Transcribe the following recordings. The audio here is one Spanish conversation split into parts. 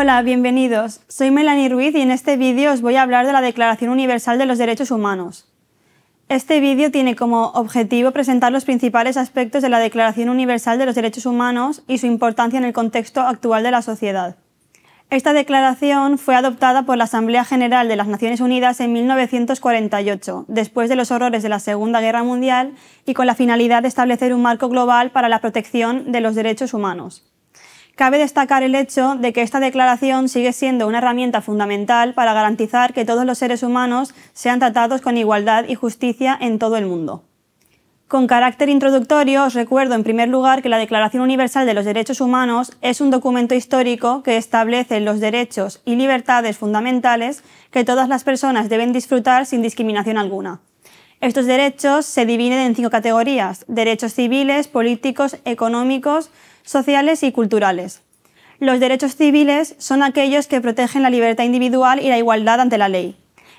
hola, bienvenidos. Soy Melanie Ruiz y en este vídeo os voy a hablar de la Declaración Universal de los Derechos Humanos. Este vídeo tiene como objetivo presentar los principales aspectos de la Declaración Universal de los Derechos Humanos y su importancia en el contexto actual de la sociedad. Esta declaración fue adoptada por la Asamblea General de las Naciones Unidas en 1948, después de los horrores de la Segunda Guerra Mundial y con la finalidad de establecer un marco global para la protección de los derechos humanos. Cabe destacar el hecho de que esta declaración sigue siendo una herramienta fundamental para garantizar que todos los seres humanos sean tratados con igualdad y justicia en todo el mundo. Con carácter introductorio, os recuerdo en primer lugar que la Declaración Universal de los Derechos Humanos es un documento histórico que establece los derechos y libertades fundamentales que todas las personas deben disfrutar sin discriminación alguna. Estos derechos se dividen en cinco categorías, derechos civiles, políticos, económicos, sociales y culturales. Los derechos civiles son aquellos que protegen la libertad individual y la igualdad ante la ley.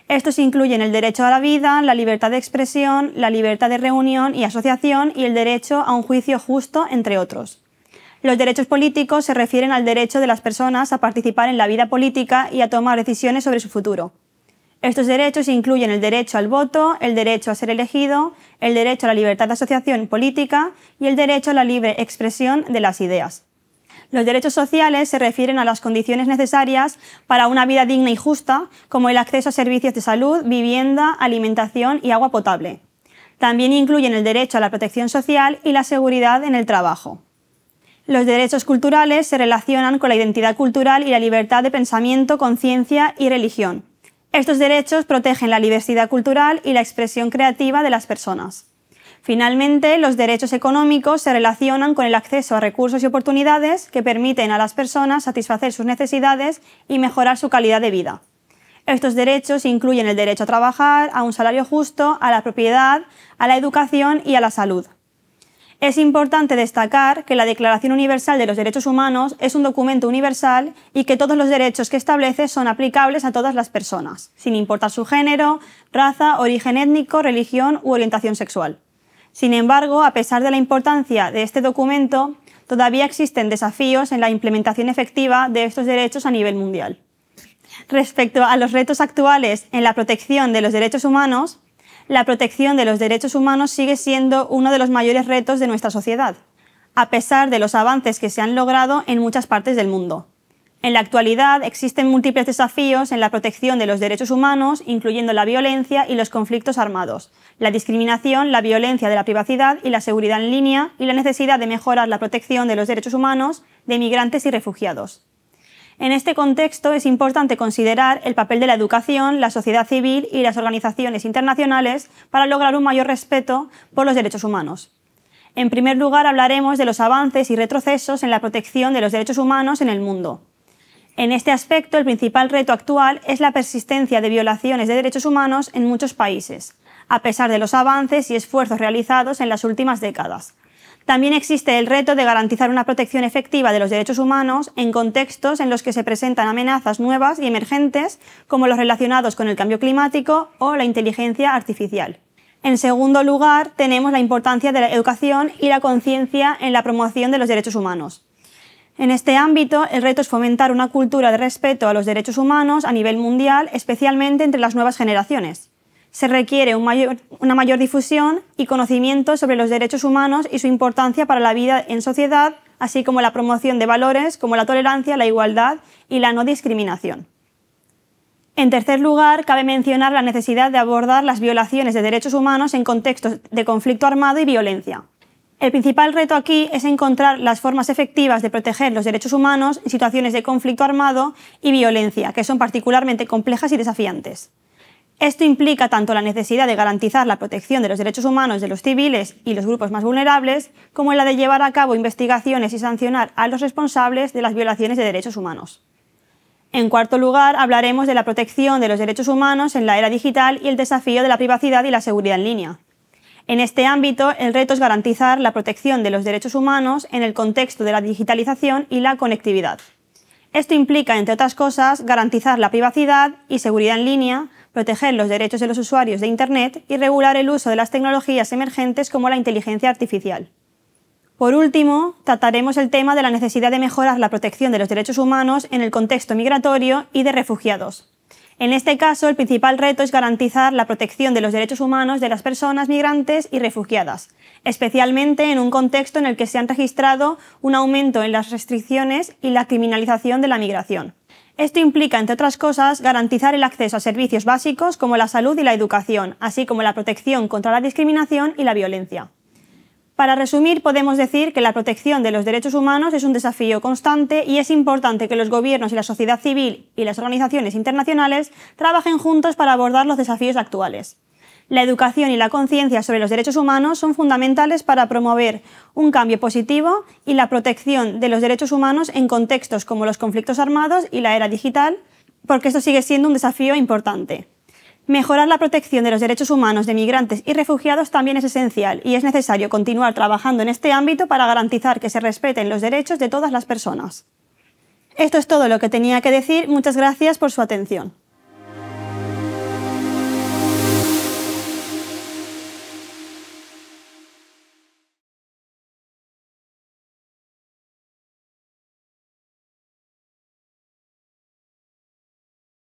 Estos incluyen el derecho a la vida, la libertad de expresión, la libertad de reunión y asociación y el derecho a un juicio justo, entre otros. Los derechos políticos se refieren al derecho de las personas a participar en la vida política y a tomar decisiones sobre su futuro. Estos derechos incluyen el derecho al voto, el derecho a ser elegido, el derecho a la libertad de asociación política y el derecho a la libre expresión de las ideas. Los derechos sociales se refieren a las condiciones necesarias para una vida digna y justa, como el acceso a servicios de salud, vivienda, alimentación y agua potable. También incluyen el derecho a la protección social y la seguridad en el trabajo. Los derechos culturales se relacionan con la identidad cultural y la libertad de pensamiento, conciencia y religión estos derechos protegen la diversidad cultural y la expresión creativa de las personas. Finalmente, los derechos económicos se relacionan con el acceso a recursos y oportunidades que permiten a las personas satisfacer sus necesidades y mejorar su calidad de vida. Estos derechos incluyen el derecho a trabajar, a un salario justo, a la propiedad, a la educación y a la salud. Es importante destacar que la Declaración Universal de los Derechos Humanos es un documento universal y que todos los derechos que establece son aplicables a todas las personas, sin importar su género, raza, origen étnico, religión u orientación sexual. Sin embargo, a pesar de la importancia de este documento, todavía existen desafíos en la implementación efectiva de estos derechos a nivel mundial. Respecto a los retos actuales en la protección de los derechos humanos, la protección de los derechos humanos sigue siendo uno de los mayores retos de nuestra sociedad, a pesar de los avances que se han logrado en muchas partes del mundo. En la actualidad existen múltiples desafíos en la protección de los derechos humanos, incluyendo la violencia y los conflictos armados, la discriminación, la violencia de la privacidad y la seguridad en línea, y la necesidad de mejorar la protección de los derechos humanos de migrantes y refugiados. En este contexto es importante considerar el papel de la educación, la sociedad civil y las organizaciones internacionales para lograr un mayor respeto por los derechos humanos. En primer lugar, hablaremos de los avances y retrocesos en la protección de los derechos humanos en el mundo. En este aspecto, el principal reto actual es la persistencia de violaciones de derechos humanos en muchos países, a pesar de los avances y esfuerzos realizados en las últimas décadas, también existe el reto de garantizar una protección efectiva de los derechos humanos en contextos en los que se presentan amenazas nuevas y emergentes, como los relacionados con el cambio climático o la inteligencia artificial. En segundo lugar, tenemos la importancia de la educación y la conciencia en la promoción de los derechos humanos. En este ámbito, el reto es fomentar una cultura de respeto a los derechos humanos a nivel mundial, especialmente entre las nuevas generaciones se requiere una mayor difusión y conocimiento sobre los derechos humanos y su importancia para la vida en sociedad, así como la promoción de valores como la tolerancia, la igualdad y la no discriminación. En tercer lugar, cabe mencionar la necesidad de abordar las violaciones de derechos humanos en contextos de conflicto armado y violencia. El principal reto aquí es encontrar las formas efectivas de proteger los derechos humanos en situaciones de conflicto armado y violencia, que son particularmente complejas y desafiantes. Esto implica tanto la necesidad de garantizar la protección de los derechos humanos de los civiles y los grupos más vulnerables, como la de llevar a cabo investigaciones y sancionar a los responsables de las violaciones de derechos humanos. En cuarto lugar, hablaremos de la protección de los derechos humanos en la era digital y el desafío de la privacidad y la seguridad en línea. En este ámbito, el reto es garantizar la protección de los derechos humanos en el contexto de la digitalización y la conectividad. Esto implica, entre otras cosas, garantizar la privacidad y seguridad en línea, proteger los derechos de los usuarios de Internet y regular el uso de las tecnologías emergentes como la inteligencia artificial. Por último, trataremos el tema de la necesidad de mejorar la protección de los derechos humanos en el contexto migratorio y de refugiados, en este caso, el principal reto es garantizar la protección de los derechos humanos de las personas migrantes y refugiadas, especialmente en un contexto en el que se han registrado un aumento en las restricciones y la criminalización de la migración. Esto implica, entre otras cosas, garantizar el acceso a servicios básicos como la salud y la educación, así como la protección contra la discriminación y la violencia. Para resumir, podemos decir que la protección de los derechos humanos es un desafío constante y es importante que los gobiernos y la sociedad civil y las organizaciones internacionales trabajen juntos para abordar los desafíos actuales. La educación y la conciencia sobre los derechos humanos son fundamentales para promover un cambio positivo y la protección de los derechos humanos en contextos como los conflictos armados y la era digital, porque esto sigue siendo un desafío importante. Mejorar la protección de los derechos humanos de migrantes y refugiados también es esencial y es necesario continuar trabajando en este ámbito para garantizar que se respeten los derechos de todas las personas. Esto es todo lo que tenía que decir. Muchas gracias por su atención.